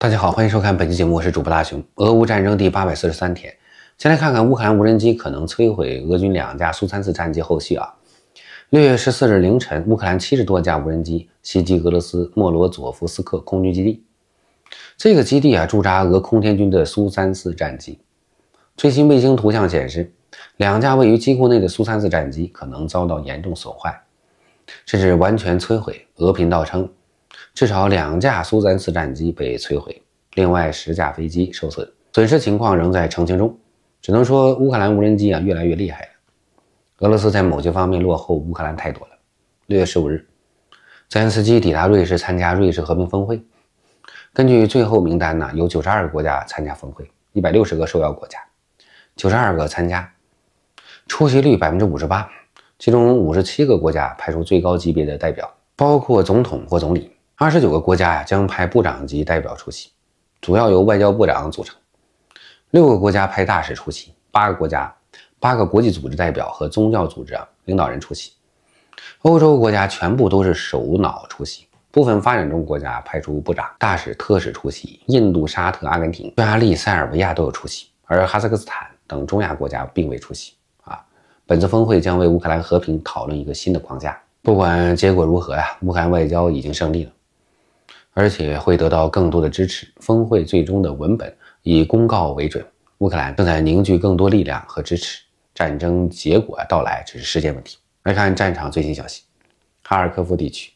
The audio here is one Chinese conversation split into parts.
大家好，欢迎收看本期节目，我是主播大熊。俄乌战争第八百四十三天，先来看看乌克兰无人机可能摧毁俄军两架苏三四战机后续啊。六月十四日凌晨，乌克兰七十多架无人机袭击俄罗斯莫罗佐夫斯克空军基地，这个基地啊驻扎俄空天军的苏三四战机。最新卫星图像显示，两架位于机库内的苏三四战机可能遭到严重损坏，甚至完全摧毁。俄频道称。至少两架苏 -34 战机被摧毁，另外十架飞机受损，损失情况仍在澄清中。只能说乌克兰无人机啊越来越厉害了。俄罗斯在某些方面落后乌克兰太多了。六月十五日，泽连斯基抵达瑞士参加瑞士和平峰会。根据最后名单呢，有九十二个国家参加峰会，一百六十个受邀国家，九十二个参加，出席率百分之五十八，其中五十七个国家派出最高级别的代表，包括总统或总理。二十九个国家呀将派部长级代表出席，主要由外交部长组成；六个国家派大使出席，八个国家、八个国际组织代表和宗教组织啊领导人出席。欧洲国家全部都是首脑出席，部分发展中国家派出部长、大使、特使出席。印度、沙特、阿根廷、匈牙利、塞尔维亚都有出席，而哈萨克斯坦等中亚国家并未出席。啊，本次峰会将为乌克兰和平讨论一个新的框架。不管结果如何呀，乌克兰外交已经胜利了。而且会得到更多的支持。峰会最终的文本以公告为准。乌克兰正在凝聚更多力量和支持。战争结果到来只是时间问题。来看战场最新消息：哈尔科夫地区，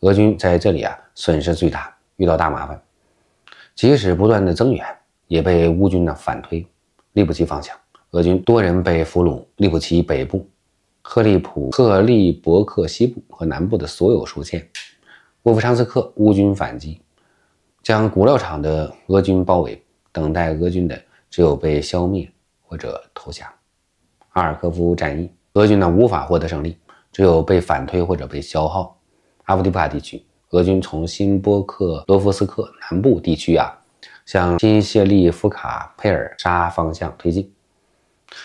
俄军在这里啊损失最大，遇到大麻烦。即使不断的增援，也被乌军呢反推，利普奇方向，俄军多人被俘虏。利布奇北部、赫利普、赫利伯克西部和南部的所有收线。沃夫昌斯克，乌军反击，将古料厂的俄军包围，等待俄军的只有被消灭或者投降。阿尔科夫战役，俄军呢无法获得胜利，只有被反推或者被消耗。阿夫迪普卡地区，俄军从新波克罗夫斯克南部地区啊，向新谢利夫卡佩尔沙方向推进，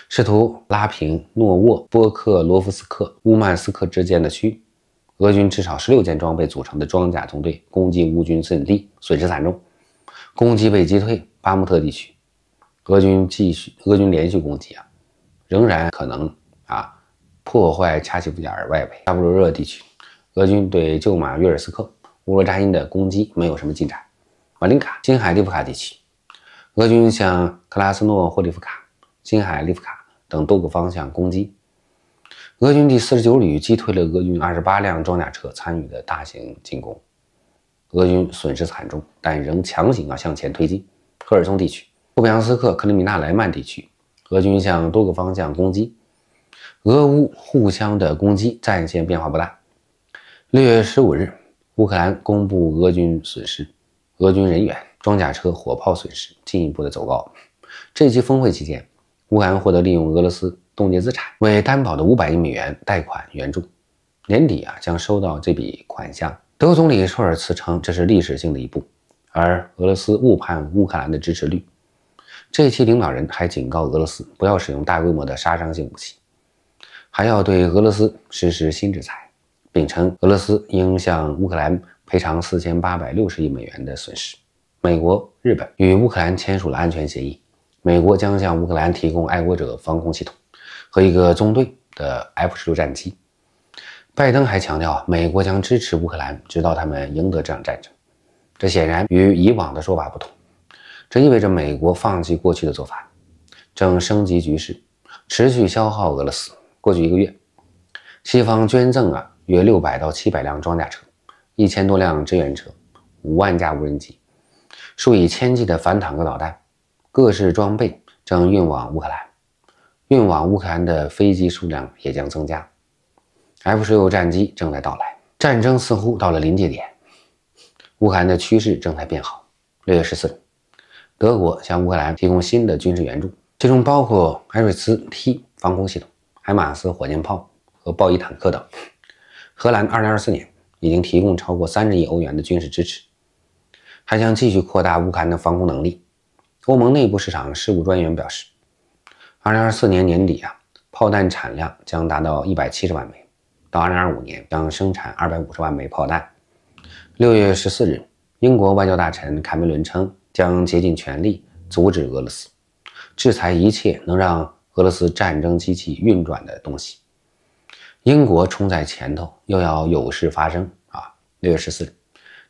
试图拉平诺沃波克罗夫斯克乌曼斯克之间的区。俄军至少十六件装备组成的装甲纵队攻击乌军阵地，损失惨重，攻击被击退。巴木特地区，俄军继续，俄军连续攻击啊，仍然可能啊破坏恰奇布加尔外围。扎布罗热地区，俄军对旧马约尔斯克、乌罗扎因的攻击没有什么进展。马林卡、新海利夫卡地区，俄军向克拉斯诺霍利夫卡、新海利夫卡等多个方向攻击。俄军第四十九旅击退了俄军二十八辆装甲车参与的大型进攻，俄军损失惨重，但仍强行啊向前推进。赫尔松地区、库皮扬斯克、克里米纳莱曼地区，俄军向多个方向攻击，俄乌互相的攻击，战线变化不大。六月十五日，乌克兰公布俄军损失，俄军人员、装甲车、火炮损失进一步的走高。这期峰会期间，乌克兰获得利用俄罗斯。冻结资产为担保的五百亿美元贷款援助，年底啊将收到这笔款项。德国总理舒尔茨称这是历史性的一步，而俄罗斯误判乌克兰的支持率。这期领导人还警告俄罗斯不要使用大规模的杀伤性武器，还要对俄罗斯实施新制裁，并称俄罗斯应向乌克兰赔偿四千八百六十亿美元的损失。美国、日本与乌克兰签署了安全协议，美国将向乌克兰提供爱国者防空系统。和一个中队的 F-16 战机。拜登还强调，美国将支持乌克兰，直到他们赢得这场战争。这显然与以往的说法不同。这意味着美国放弃过去的做法，正升级局势，持续消耗俄罗斯。过去一个月，西方捐赠啊约六百到七百辆装甲车，一千多辆支援车，五万架无人机，数以千计的反坦克导弹，各式装备正运往乌克兰。运往乌克兰的飞机数量也将增加，F-16 战机正在到来，战争似乎到了临界点，乌克兰的趋势正在变好。六月十四日，德国向乌克兰提供新的军事援助，其中包括海瑞茨 T 防空系统、海马斯火箭炮和豹一坦克等。荷兰二零二四年已经提供超过三十亿欧元的军事支持，还将继续扩大乌克兰的防空能力。欧盟内部市场事务专员表示。二零二四年年底啊，炮弹产量将达到一百七十万枚，到二零二五年将生产二百五十万枚炮弹。六月十四日，英国外交大臣卡梅伦称，将竭尽全力阻止俄罗斯制裁一切能让俄罗斯战争机器运转的东西。英国冲在前头，又要有事发生啊！六月十四日，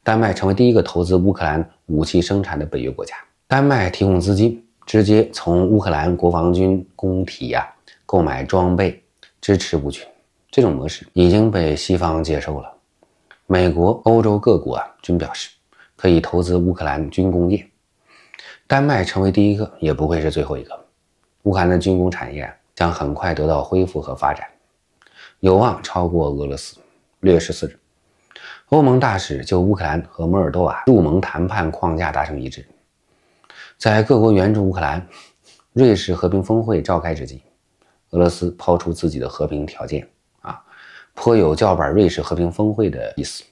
丹麦成为第一个投资乌克兰武器生产的北约国家，丹麦提供资金。直接从乌克兰国防军工体啊购买装备，支持部队，这种模式已经被西方接受了。美国、欧洲各国啊均表示，可以投资乌克兰军工业。丹麦成为第一个，也不会是最后一个。乌克兰的军工产业将很快得到恢复和发展，有望超过俄罗斯。六月十四日，欧盟大使就乌克兰和摩尔多瓦入盟谈判框架达成一致。在各国援助乌克兰、瑞士和平峰会召开之际，俄罗斯抛出自己的和平条件，啊，颇有叫板瑞士和平峰会的意思。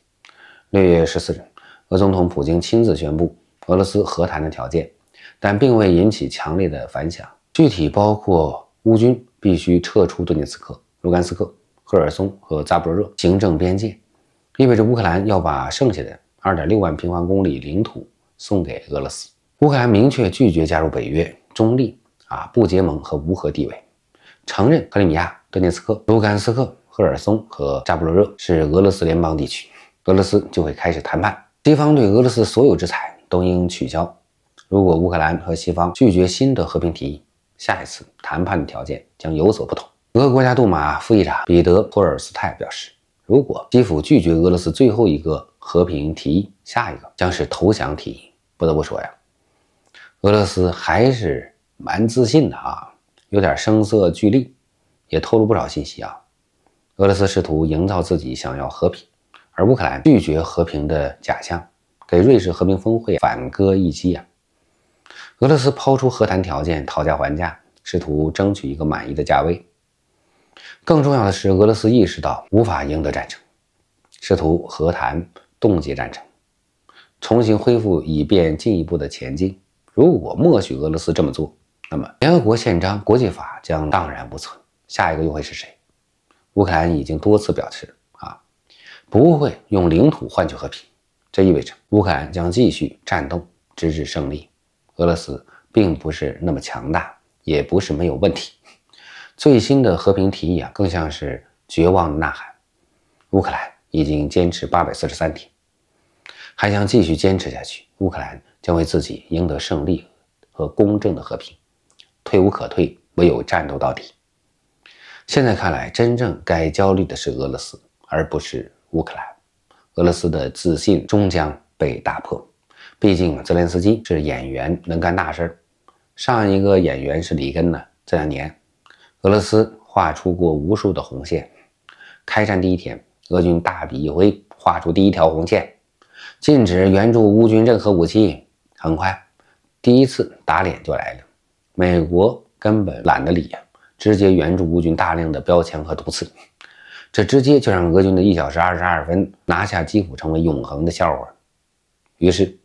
六月十四日，俄总统普京亲自宣布俄罗斯和谈的条件，但并未引起强烈的反响。具体包括乌军必须撤出顿涅茨克、卢甘斯克、赫尔松和扎波热行政边界，意味着乌克兰要把剩下的二点六万平方公里领土送给俄罗斯。乌克兰明确拒绝加入北约，中立啊，不结盟和无核地位，承认克里米亚、顿涅茨克、卢甘斯克、赫尔松和扎布罗热是俄罗斯联邦地区，俄罗斯就会开始谈判，西方对俄罗斯所有制裁都应取消。如果乌克兰和西方拒绝新的和平提议，下一次谈判的条件将有所不同。俄国家杜马副议长彼得普尔斯泰表示，如果基辅拒绝俄罗斯最后一个和平提议，下一个将是投降提议。不得不说呀。俄罗斯还是蛮自信的啊，有点声色俱厉，也透露不少信息啊。俄罗斯试图营造自己想要和平，而乌克兰拒绝和平的假象，给瑞士和平峰会反戈一击啊。俄罗斯抛出和谈条件，讨价还价，试图争取一个满意的价位。更重要的是，俄罗斯意识到无法赢得战争，试图和谈，冻结战争，重新恢复，以便进一步的前进。如果默许俄罗斯这么做，那么联合国宪章、国际法将荡然无存。下一个又会是谁？乌克兰已经多次表示，啊，不会用领土换取和平。这意味着乌克兰将继续战斗，直至胜利。俄罗斯并不是那么强大，也不是没有问题。最新的和平提议啊，更像是绝望的呐喊。乌克兰已经坚持八百四十三天，还将继续坚持下去。乌克兰将为自己赢得胜利和公正的和平，退无可退，唯有战斗到底。现在看来，真正该焦虑的是俄罗斯，而不是乌克兰。俄罗斯的自信终将被打破，毕竟泽连斯基是演员，能干大事儿。上一个演员是里根呢。这两年，俄罗斯画出过无数的红线。开战第一天，俄军大笔一挥，画出第一条红线。禁止援助乌军任何武器。很快，第一次打脸就来了。美国根本懒得理，直接援助乌军大量的标枪和毒刺。这直接就让俄军的一小时二十二分拿下基辅成为永恒的笑话。于是，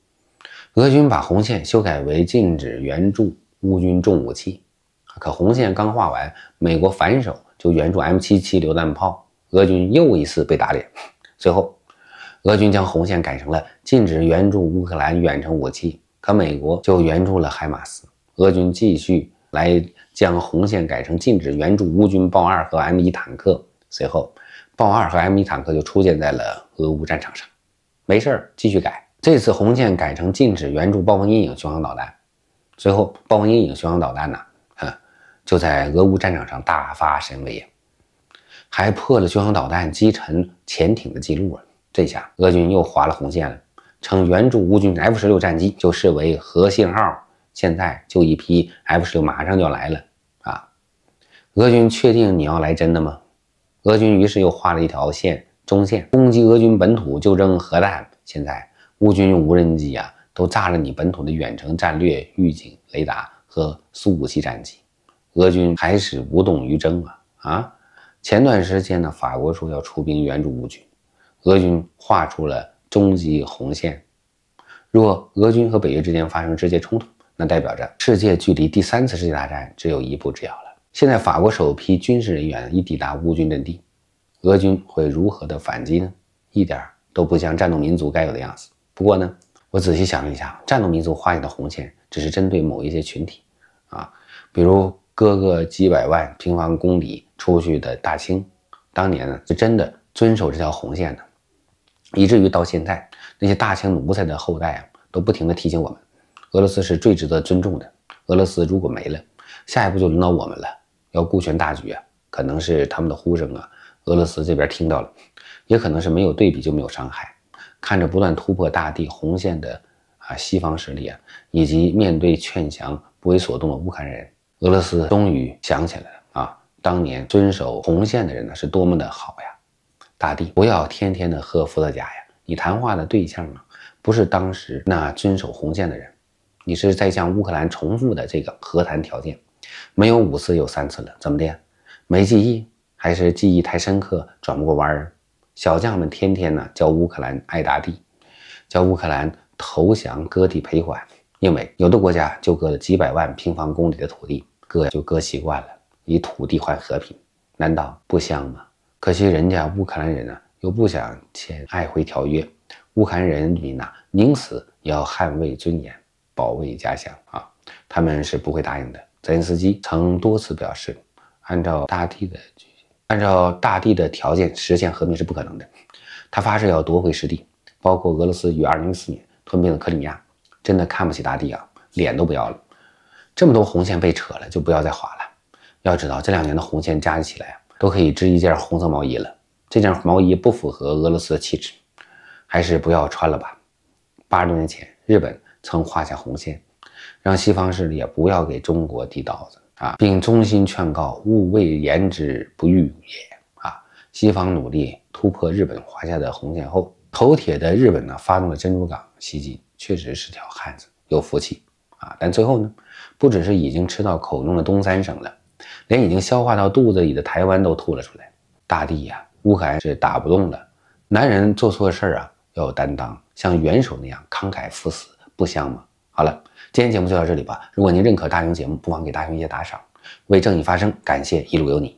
俄军把红线修改为禁止援助乌军重武器。可红线刚画完，美国反手就援助 M77 榴弹炮，俄军又一次被打脸。最后。俄军将红线改成了禁止援助乌克兰远程武器，可美国就援助了海马斯。俄军继续来将红线改成禁止援助乌军豹二和 M1 坦克，随后豹二和 M1 坦克就出现在了俄乌战场上。没事儿，继续改。这次红线改成禁止援助暴风阴影巡航导弹，随后暴风阴影巡航导弹呢，啊，就在俄乌战场上大发神威，还破了巡航导弹击沉潜艇的记录了。这下俄军又划了红线了，称援助乌军 F 十六战机就视为核信号。现在就一批 F 十六马上就来了啊！俄军确定你要来真的吗？俄军于是又画了一条线，中线攻击俄军本土就扔核弹。现在乌军用无人机啊都炸了你本土的远程战略预警雷达和苏五七战机，俄军还是无动于衷啊啊！前段时间呢，法国说要出兵援助乌军。俄军画出了终极红线，若俄军和北约之间发生直接冲突，那代表着世界距离第三次世界大战只有一步之遥了。现在，法国首批军事人员已抵达乌军阵地，俄军会如何的反击呢？一点都不像战斗民族该有的样子。不过呢，我仔细想了一下，战斗民族画下的红线只是针对某一些群体，啊，比如割个几百万平方公里出去的大清，当年呢是真的遵守这条红线的。以至于到现在，那些大清奴才的后代啊，都不停地提醒我们，俄罗斯是最值得尊重的。俄罗斯如果没了，下一步就轮到我们了。要顾全大局啊，可能是他们的呼声啊，俄罗斯这边听到了，也可能是没有对比就没有伤害。看着不断突破大地红线的啊西方势力啊，以及面对劝降不为所动的乌克兰人，俄罗斯终于想起来了啊，当年遵守红线的人呢，是多么的好呀。大地，不要天天的喝伏特加呀！你谈话的对象啊，不是当时那遵守红线的人，你是在向乌克兰重复的这个和谈条件，没有五次有三次了，怎么的？没记忆，还是记忆太深刻，转不过弯儿？小将们天天呢叫乌克兰爱大地，叫乌克兰投降割地赔款，因为有的国家就割了几百万平方公里的土地，割就割习惯了，以土地换和平，难道不香吗？可惜，人家乌克兰人呢，又不想签《爱辉条约》。乌克兰人民呢，宁死也要捍卫尊严，保卫家乡啊！他们是不会答应的。泽连斯基曾多次表示，按照大地的，按照大地的条件实现和平是不可能的。他发誓要夺回失地，包括俄罗斯于二零一四年吞并的克里米亚。真的看不起大地啊，脸都不要了。这么多红线被扯了，就不要再划了。要知道，这两年的红线加起来。啊，都可以织一件红色毛衣了，这件毛衣不符合俄罗斯的气质，还是不要穿了吧。八十多年前，日本曾画下红线，让西方势力也不要给中国递刀子啊，并衷心劝告勿谓言之不欲也啊。西方努力突破日本画下的红线后，头铁的日本呢发动了珍珠港袭击，确实是条汉子，有福气啊。但最后呢，不只是已经吃到口中的东三省了。连已经消化到肚子里的台湾都吐了出来，大地呀，乌克兰是打不动了。男人做错事儿啊，要有担当，像元首那样慷慨赴死，不香吗？好了，今天节目就到这里吧。如果您认可大雄节目，不妨给大雄一些打赏，为正义发声。感谢一路有你。